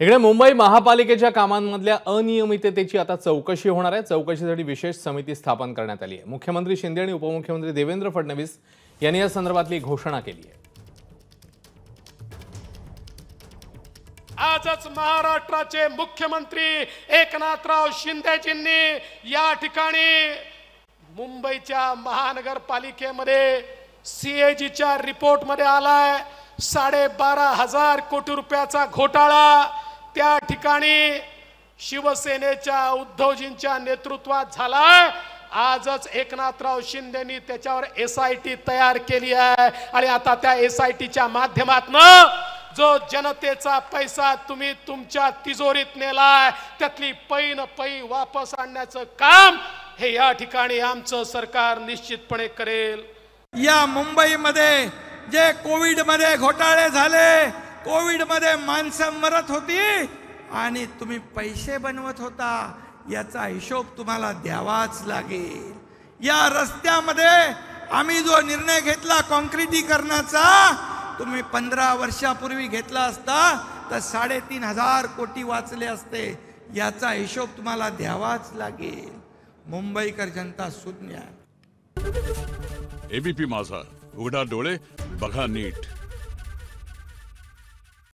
इकडे मुंबई महापालिकेच्या कामांमधल्या अनियमिततेची आता चौकशी होणार आहे चौकशीसाठी विशेष समिती स्थापन करण्यात आली आहे मुख्यमंत्री शिंदे आणि उपमुख्यमंत्री देवेंद्र फडणवीस यांनी या संदर्भातली घोषणा केली आहे आजच महाराष्ट्राचे मुख्यमंत्री एकनाथराव शिंदेजींनी या ठिकाणी मुंबईच्या महानगरपालिकेमध्ये सीएजीच्या रिपोर्टमध्ये आलाय बारा हजार कोटी रुपयाचा घोटाळा त्या ठिकाणी शिवसेनेच्या उद्धवजींच्या नेतृत्वात झाला आजच एकनाथराव शिंदेनी त्याच्यावर एस आय टी तयार केली आहे आणि आता त्या एस आय टीच्या माध्यमातून जो जनतेचा पैसा तुम्ही तुमच्या तिजोरीत नेलाय त्यातली पै न पै वापस आणण्याचं काम हे या ठिकाणी आमचं सरकार निश्चितपणे करेल या मुंबईमध्ये जे कोविडमध्ये घोटाळे झाले कोविडमध्ये माणसं मरत होती आणि तुम्ही पैसे बनवत होता याचा हिशोब तुम्हाला द्यावाच लागेल या रस्त्यामध्ये आम्ही जो निर्णय घेतला कॉन्क्रिटीकरणाचा तुम्ही पंधरा वर्षापूर्वी घेतला असता तर साडेतीन हजार कोटी वाचले असते याचा हिशोब तुम्हाला द्यावाच लागेल मुंबईकर जनता सुज्ञान एबीपी माझा उघडा डोळे बघा नीट